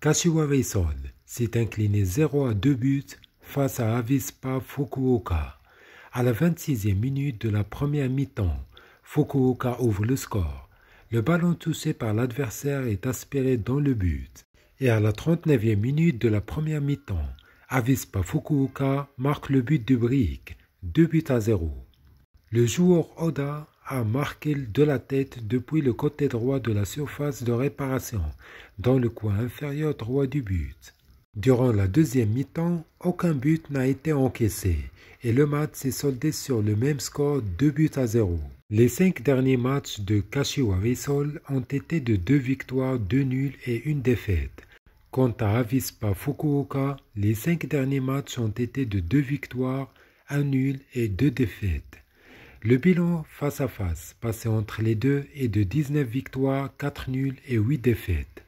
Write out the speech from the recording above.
Kashiwa Reysol s'est incliné 0 à 2 buts face à Avispa Fukuoka. À la 26e minute de la première mi-temps, Fukuoka ouvre le score. Le ballon touché par l'adversaire est aspiré dans le but. Et à la 39e minute de la première mi-temps, Avispa Fukuoka marque le but du Brick, 2 buts à 0. Le joueur Oda a marqué de la tête depuis le côté droit de la surface de réparation, dans le coin inférieur droit du but. Durant la deuxième mi-temps, aucun but n'a été encaissé et le match s'est soldé sur le même score deux buts à zéro. Les cinq derniers matchs de Kashiwa Reysol ont été de deux victoires, deux nuls et une défaite. Quant à Avispa Fukuoka, les cinq derniers matchs ont été de deux victoires, un nul et deux défaites. Le bilan face à face passé entre les deux est de 19 victoires, 4 nuls et 8 défaites.